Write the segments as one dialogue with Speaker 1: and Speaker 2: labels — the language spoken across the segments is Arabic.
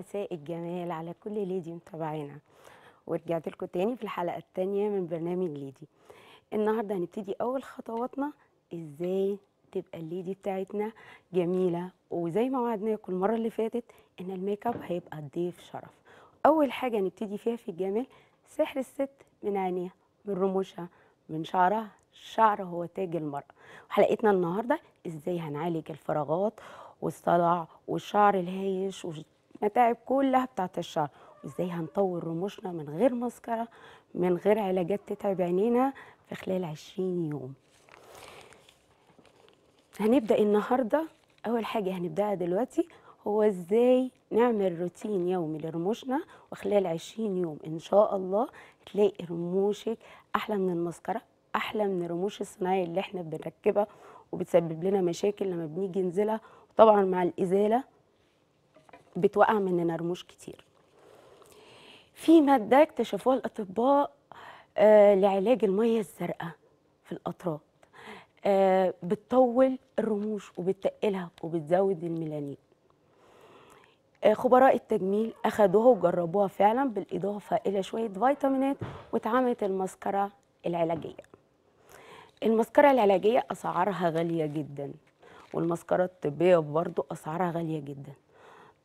Speaker 1: مساء الجمال على كل ليدي متابعينا ورجعت لكم تاني في الحلقه الثانيه من برنامج ليدي النهارده هنبتدي اول خطواتنا ازاي تبقى الليدي بتاعتنا جميله وزي ما وعدناكم المره اللي فاتت ان الميك اب هيبقى ضيف شرف اول حاجه نبتدي فيها في الجمال سحر الست من عينيها من رموشها من شعرها الشعر هو تاج المرأة وحلقتنا النهاردة ازاي هنعالج الفراغات والصلع والشعر الهايش متاعب كلها بتاعت الشعر وازاي هنطور رموشنا من غير مسكره من غير علاجات تتعب عينينا في خلال 20 يوم هنبدا النهارده اول حاجه هنبداها دلوقتي هو ازاي نعمل روتين يومي لرموشنا وخلال 20 يوم ان شاء الله تلاقي رموشك احلى من المسكره احلى من الرموش الصناعي اللي احنا بنركبها وبتسبب لنا مشاكل لما بنيجي ننزلها طبعا مع الازاله بتوقع مننا رموش كتير في ماده اكتشفوها الاطباء آه لعلاج الميه الزرقاء في الاطراف آه بتطول الرموش وبتقلها وبتزود الميلانين آه خبراء التجميل اخدوها وجربوها فعلا بالاضافه الى شويه فيتامينات واتعملت المسكره العلاجيه المسكره العلاجيه اسعارها غاليه جدا والمسكره الطبيه برضو اسعارها غاليه جدا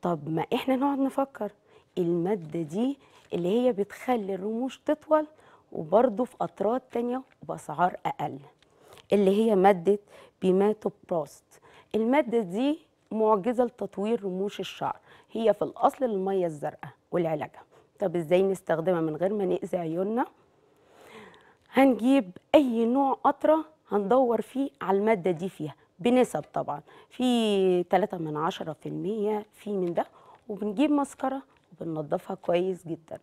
Speaker 1: طب ما احنا نقعد نفكر المادة دي اللي هي بتخلي الرموش تطول وبرضه في أطراد تانية وباسعار أقل اللي هي مادة بيماتوبروست المادة دي معجزة لتطوير رموش الشعر هي في الأصل المية الزرقاء والعلاجه طب إزاي نستخدمها من غير ما نأذي عيوننا هنجيب أي نوع قطرة هندور فيه على المادة دي فيها بنسب طبعا في 3 من عشرة في المية في من ده وبنجيب مسكرة وبننظفها كويس جدا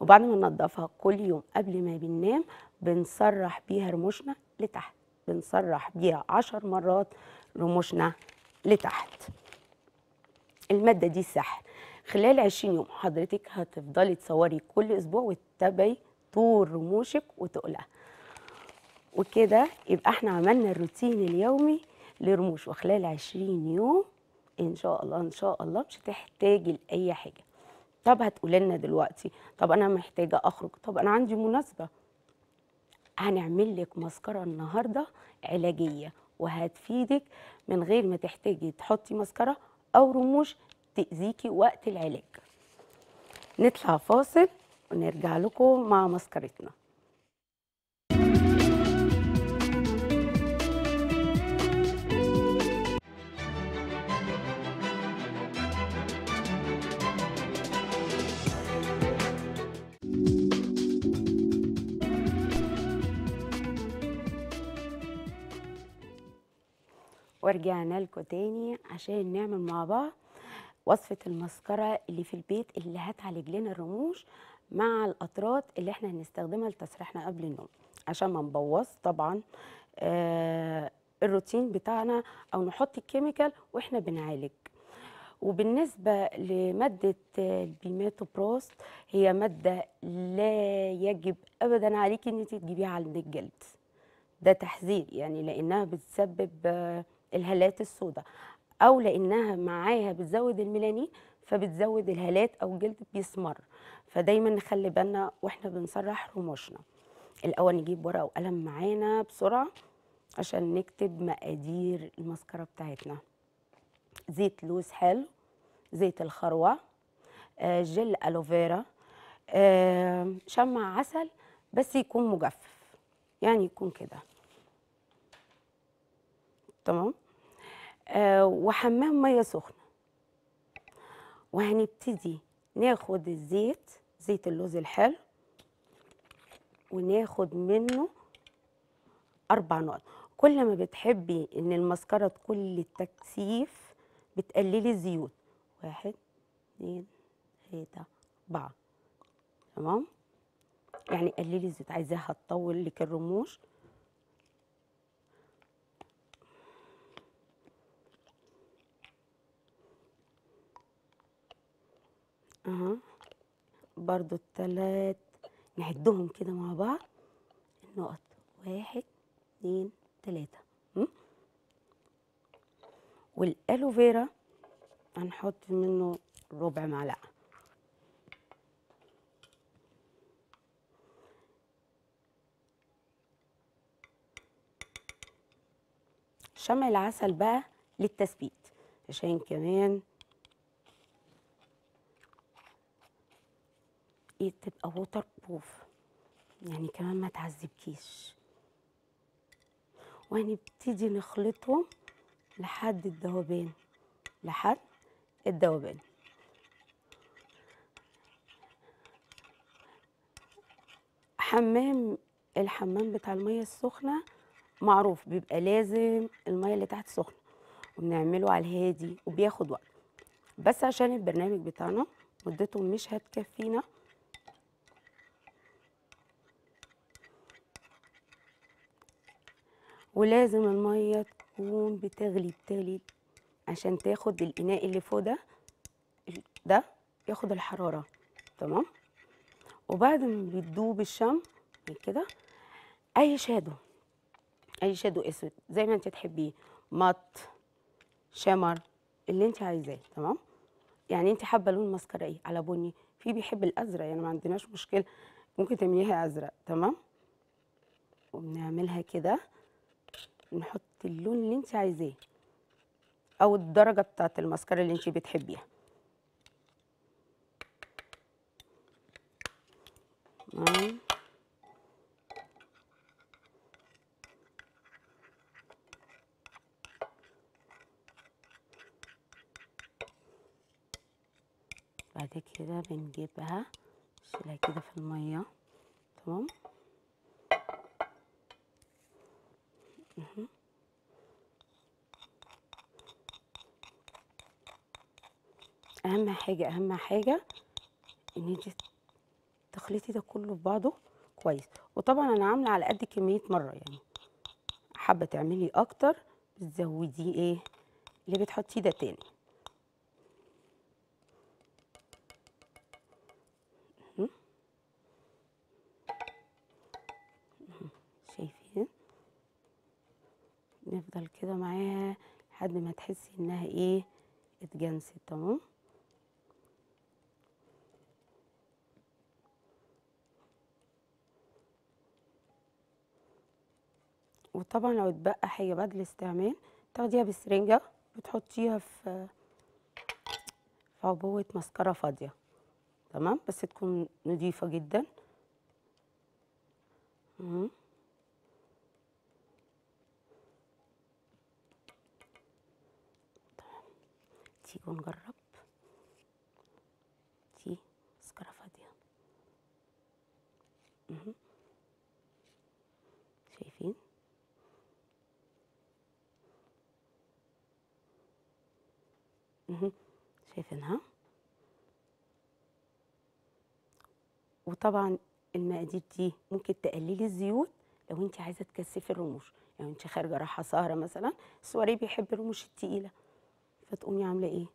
Speaker 1: وبعد ما ننضفها كل يوم قبل ما بننام بنسرح بيها رموشنا لتحت بنسرح بيها عشر مرات رموشنا لتحت المادة دي سحر خلال 20 يوم حضرتك هتفضلي تصوري كل اسبوع وتتابعي طول رموشك وتقلها وكده يبقى احنا عملنا الروتين اليومي لرموش وخلال 20 يوم ان شاء الله ان شاء الله مش هتحتاجي لاي حاجه طب هتقولي لنا دلوقتي طب انا محتاجه اخرج طب انا عندي مناسبه هنعمل لك مسكره النهارده علاجيه وهتفيدك من غير ما تحتاجي تحطي مسكره او رموش تاذيكي وقت العلاج نطلع فاصل ونرجع لكم مع مسكرتنا ورجعنا لكم تاني عشان نعمل مع بعض وصفة المسكرة اللي في البيت اللي هتعالج لنا الرموش مع الأطراط اللي احنا هنستخدمها لتسريحنا قبل النوم عشان ما نبوظ طبعا آه الروتين بتاعنا أو نحط الكيميكال وإحنا بنعالج وبالنسبة لمادة البيماتوبروست هي مادة لا يجب أبدا عليك أن تجيبيها عند الجلد ده تحذير يعني لأنها بتسبب آه، الهالات السوداء او لانها معاها بتزود الميلانين فبتزود الهالات او الجلد بيسمر فدايما نخلي بالنا واحنا بنسرح رموشنا الاول نجيب ورقه وقلم معانا بسرعه عشان نكتب مقادير المسكره بتاعتنا زيت لوز حلو زيت الخروع آه جل الوفيرا آه شمع عسل بس يكون مجفف يعني يكون كده تمام آه وحمام ميه سخنه وهنبتدي ناخد الزيت زيت اللوز الحلو وناخد منه اربع نقط كل ما بتحبي ان المسكره تكون التكثيف بتقللي الزيوت واحد اتنين تلاته اربعه تمام يعني قللي الزيت عايزاها تطول لك الرموش اها برضو التلات نعدهم كده مع بعض النقط واحد اتنين تلاتة والالوفيرا هنحط منه ربع معلقة شمع العسل بقى للتثبيت عشان كمان ايه تبقى ووتر بروف يعني كمان ما تعذبكيش وهنبتدي نخلطهم لحد الذوبان لحد الذوبان حمام الحمام بتاع الميه السخنه معروف بيبقى لازم الميه اللي تحت سخنه وبنعمله على الهادي وبياخد وقت بس عشان البرنامج بتاعنا مدته مش هتكفينا ولازم المية تكون بتغلي بتغلي عشان تاخد الإناء اللي فوق ده ده ياخد الحرارة تمام وبعد ما بتدوب الشم يعني كده أي شادو أي شادو أسود زي ما أنت تحبيه مط شمر اللي أنت عايزاه تمام يعني أنت حابة لون مسكرة إيه على بني في بيحب الأزرق يعني ما عندناش مشكلة ممكن تعمليها أزرق تمام وبنعملها كده نحط اللون اللي انت عايزاه او الدرجه بتاعت الماسكارا اللي انت بتحبيها بعد كده بنجيبها نشيلها كده في الميه تمام اهم حاجه اهم حاجه ان انت تخلطي ده كله في بعضه كويس وطبعا انا عامله على قد كميه مره يعني حابه تعملي اكتر بتزوديه ايه اللي بتحطيه ده تاني شايفين نفضل كده معاها لحد ما تحسي انها ايه اتجنست تمام طبعا لو اتبقى حاجه بعد الاستعمال تاخديها بالسرنجه وتحطيها في في عبوه مسكره فاضيه تمام بس تكون نظيفه جدا تيجوا نجرب شايفينها وطبعا المقادير دي ممكن تقللي الزيوت لو انت عايزه تكثفي الرموش يعني انت خارجه رايحه سهره مثلا السواري بيحب الرموش التقيله فتقومي عامله ايه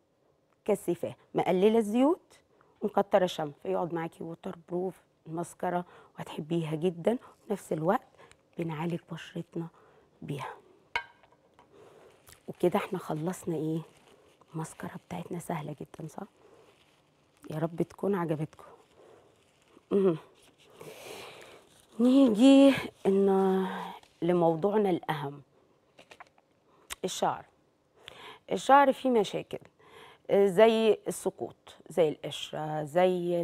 Speaker 1: كثفاه مقلله الزيوت ومكتره الشمع فيقعد معاكي ووتر بروف المسكره وهتحبيها جدا وفي نفس الوقت بنعالج بشرتنا بيها وكده احنا خلصنا ايه المسكرة بتاعتنا سهلة جدا صح؟ يا رب تكون عجبتكم نيجي إن لموضوعنا الأهم الشعر الشعر فيه مشاكل زي السقوط زي القشرة زي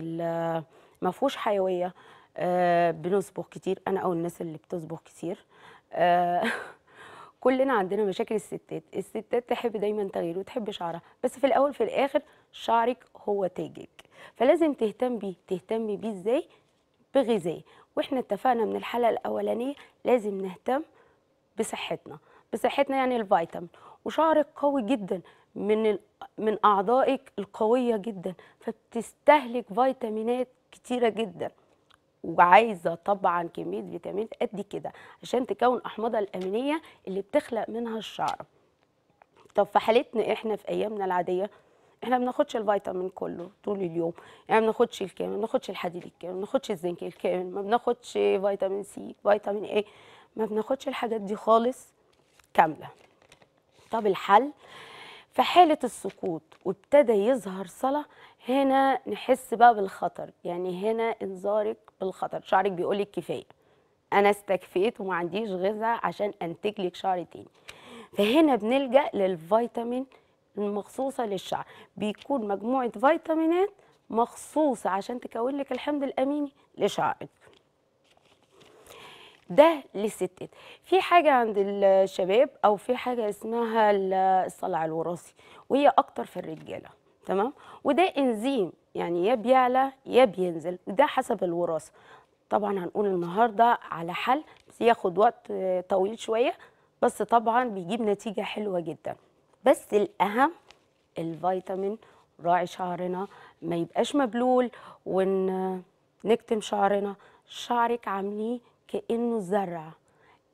Speaker 1: ما فيهوش حيوية آه، بنصبغ كتير أنا أول الناس اللي بتصبغ كتير آه، كلنا عندنا مشاكل الستات الستات تحب دايما تغيير وتحب شعرها بس في الاول في الاخر شعرك هو تاجك فلازم تهتم بيه تهتمي بيه ازاي بغذاء واحنا اتفقنا من الحلقه الاولانيه لازم نهتم بصحتنا بصحتنا يعني الفيتامين وشعرك قوي جدا من من اعضائك القويه جدا فبتستهلك فيتامينات كتيره جدا وعايزه طبعا كميه فيتامين قد كده عشان تكون احماضها الامينيه اللي بتخلق منها الشعر طب في حالتنا احنا في ايامنا العاديه احنا ما بناخدش الفيتامين كله طول اليوم يعني ما بناخدش الكامل ما بناخدش الحديد الكامل ما بناخدش الزنك الكامل ما بناخدش فيتامين سي فيتامين اي ما بناخدش الحاجات دي خالص كامله طب الحل في حاله السقوط وابتدى يظهر صلع هنا نحس بقى بالخطر يعني هنا انذارك بالخطر شعرك بيقول لك كفايه انا استكفيت وما عنديش غذاء عشان انتج لك شعر تاني فهنا بنلجا للفيتامين المخصوصه للشعر بيكون مجموعه فيتامينات مخصوصه عشان تكون لك الحمض الاميني لشعرك ده للستات في حاجه عند الشباب او في حاجه اسمها الصلع الوراثي وهي اكتر في الرجاله تمام وده انزيم يعني يا بيعلى يا بينزل وده حسب الوراثه طبعا هنقول النهارده على حل ياخد وقت طويل شويه بس طبعا بيجيب نتيجه حلوه جدا بس الاهم الفيتامين راعي شعرنا ما يبقاش مبلول ونكتم شعرنا شعرك عامليه كانه زرع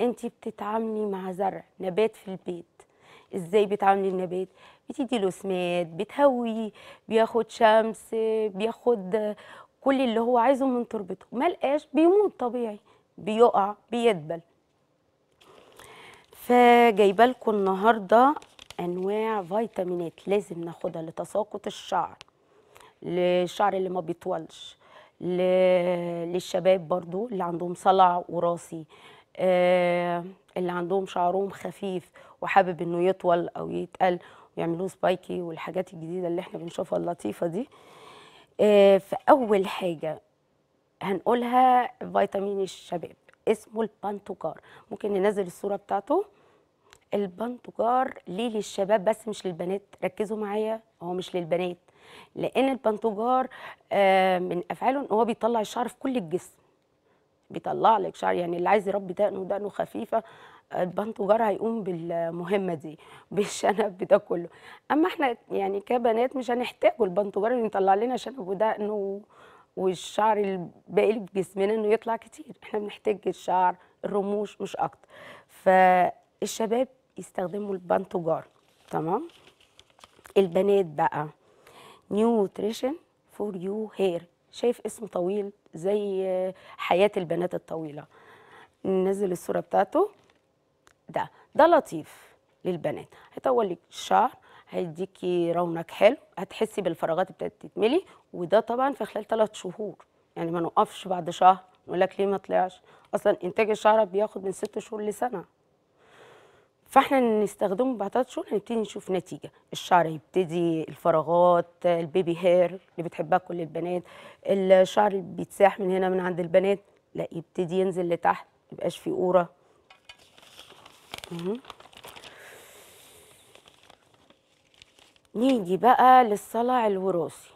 Speaker 1: انت بتتعاملي مع زرع نبات في البيت ازاي بتعاملي النبات بتدي له سماد بتهوي بياخد شمس بياخد كل اللي هو عايزه من تربته ما لقاش بيموت طبيعي بيقع بيدبل فجايبه لكم النهارده انواع فيتامينات لازم ناخدها لتساقط الشعر للشعر اللي ما بيطولش للشباب برضو اللي عندهم صلع وراسي آه، اللي عندهم شعرهم خفيف وحابب انه يطول او يتقل ويعملوه سبايكي والحاجات الجديده اللي احنا بنشوفها اللطيفه دي آه، فاول حاجه هنقولها فيتامين الشباب اسمه البانتوجار ممكن ننزل الصوره بتاعته البانتوجار ليه للشباب بس مش للبنات ركزوا معايا هو مش للبنات لان البانتوجار آه، من افعاله ان هو بيطلع الشعر في كل الجسم بيطلع لك شعر يعني اللي عايز يربي دقنه دقنه خفيفه آه، جار هيقوم بالمهمه دي بالشنب ده كله اما احنا يعني كبنات مش هنحتاجه البنت اللي يطلع لنا شنب ودقنه والشعر الباقي اللي جسمنا انه يطلع كتير احنا بنحتاج الشعر الرموش مش اكتر فالشباب يستخدموا جار تمام البنات بقى نيوتريشن فور يو هير شايف اسم طويل زي حياه البنات الطويله ننزل الصوره بتاعته ده ده لطيف للبنات هيطول لك الشعر هيديكي رونق حلو هتحسي بالفراغات ابتدت تتملي وده طبعا في خلال ثلاث شهور يعني ما نوقفش بعد شهر نقول لك ليه ما طلعش اصلا انتاج الشعر بياخد من ست شهور لسنه فاحنا نستخدمه بعد ثلاث شهور هنبتدي نشوف نتيجه الشعر يبتدي الفراغات البيبي هير اللي بتحبها كل البنات الشعر بيتساح من هنا من عند البنات لا يبتدي ينزل لتحت ميبقاش فيه قوره نيجي بقى للصلع الوراثي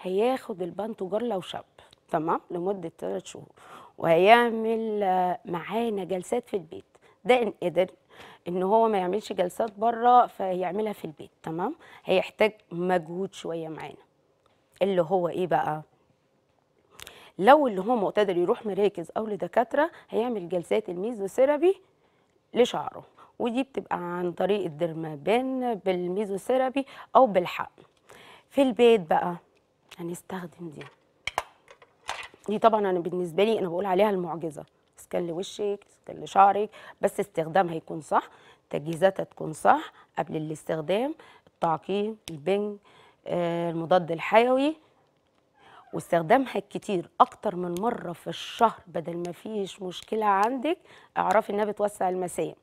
Speaker 1: هياخد البنتوجر لو شاب تمام لمده ثلاث شهور وهيعمل معانا جلسات في البيت ده ان قدر ان هو ما يعملش جلسات بره فيعملها في البيت تمام هيحتاج مجهود شويه معانا اللي هو ايه بقى لو اللي هو مقتدر يروح مراكز او لدكاتره هيعمل جلسات الميزوثيرابي لشعره ودي بتبقى عن طريق الدرمابان بالميزوثيرابي او بالحقن في البيت بقى هنستخدم دي دي طبعا انا بالنسبه لي انا بقول عليها المعجزه اسكن لوشك لشعرك بس استخدامها يكون صح تجهيزاتها تكون صح قبل الاستخدام التعقيم البنج آه، المضاد الحيوي واستخدامها كتير اكتر من مره في الشهر بدل ما فيش مشكله عندك اعرفي انها بتوسع المسام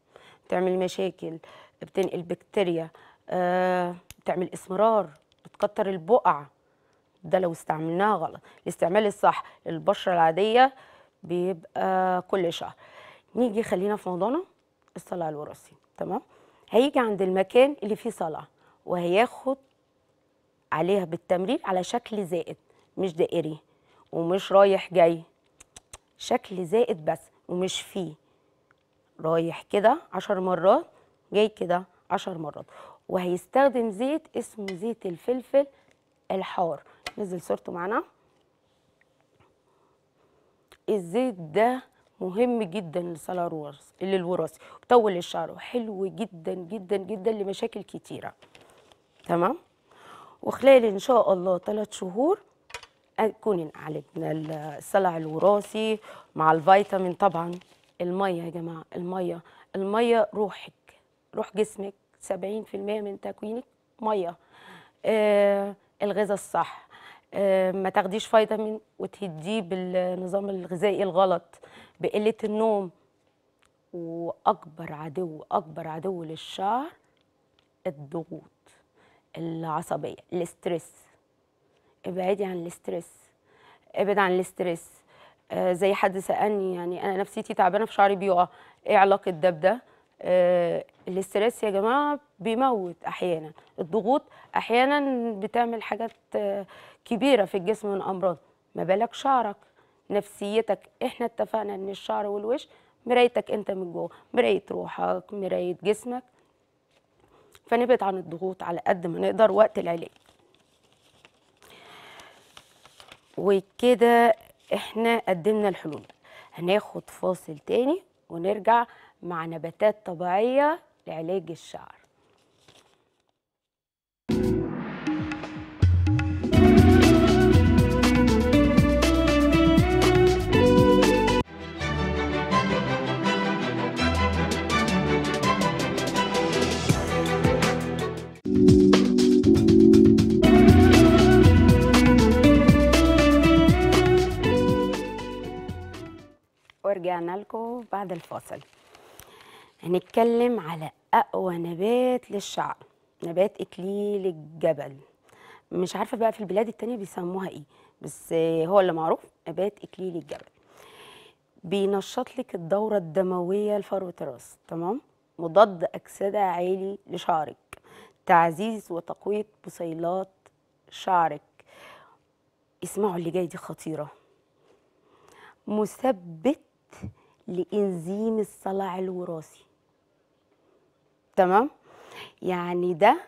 Speaker 1: بتعمل مشاكل بتنقل بكتيريا آه، بتعمل اسمرار بتكتر البقع ده لو استعملناها غلط الاستعمال الصح للبشره العاديه بيبقى كل شهر نيجي خلينا في موضوعنا الصلع الوراثي تمام هيجي عند المكان اللي فيه صلع وهياخد عليها بالتمرير على شكل زائد مش دائري ومش رايح جاي شكل زائد بس ومش فيه رايح كده عشر مرات جاي كده عشر مرات وهيستخدم زيت اسمه زيت الفلفل الحار نزل صورته معانا الزيت ده مهم جدا للصلاه الوراث للوراث الشعر وحلو جدا جدا جدا لمشاكل كتيره تمام وخلال ان شاء الله ثلاث شهور اكون عالجنا السلع الوراثي مع الفيتامين طبعا الميه يا جماعه الميه الميه روحك روح جسمك 70% من تكوينك ميه آه الغذاء الصح آه، ما تاخديش فيتامين وتهديه بالنظام الغذائي الغلط بقله النوم واكبر عدو اكبر عدو للشعر الضغوط العصبيه الاسترس ابعدي عن الاسترس ابعد عن الاسترس آه زي حد سالني يعني انا نفسيتي تعبانه في شعري بيقع ايه علاقه ده بده آه، الاسترس يا جماعه بيموت احيانا الضغوط احيانا بتعمل حاجات آه، كبيره في الجسم من امراض ما بالك شعرك نفسيتك احنا اتفقنا ان الشعر والوش مرايتك انت من جوه مرايه روحك مرايه جسمك فنبعد عن الضغوط على قد ما نقدر وقت العلاج وكده احنا قدمنا الحلول هناخد فاصل تاني ونرجع مع نباتات طبيعية لعلاج الشعر ورجعنا لكم بعد الفاصل هنتكلم على أقوى نبات للشعر نبات إكليل الجبل مش عارفة بقى في البلاد التانية بيسموها إيه بس هو اللي معروف نبات إكليل الجبل بينشط لك الدورة الدموية لفروة الراس تمام مضاد أكسدة عالي لشعرك تعزيز وتقوية بصيلات شعرك اسمعوا اللي جاي دي خطيرة مثبت لإنزيم الصلع الوراثي تمام يعني ده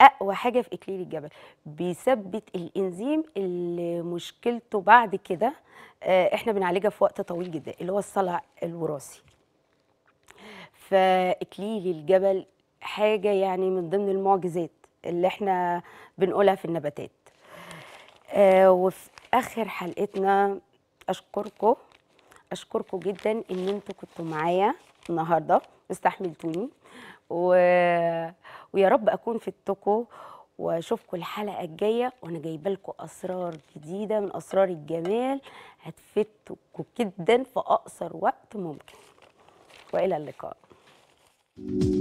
Speaker 1: اقوى حاجه في اكليل الجبل بيثبت الانزيم اللي مشكلته بعد كده آه، احنا بنعالجها في وقت طويل جدا اللي هو الصلع الوراثي فاكليل الجبل حاجه يعني من ضمن المعجزات اللي احنا بنقولها في النباتات آه وفي اخر حلقتنا اشكركم اشكركم جدا ان انتوا كنتوا معايا النهارده استحملتوني و... ويا رب اكون في التوكو واشوفكم الحلقه الجايه وانا جايبه لكم اسرار جديده من اسرار الجمال هتفتكوا جدا في اقصر وقت ممكن والى اللقاء thank you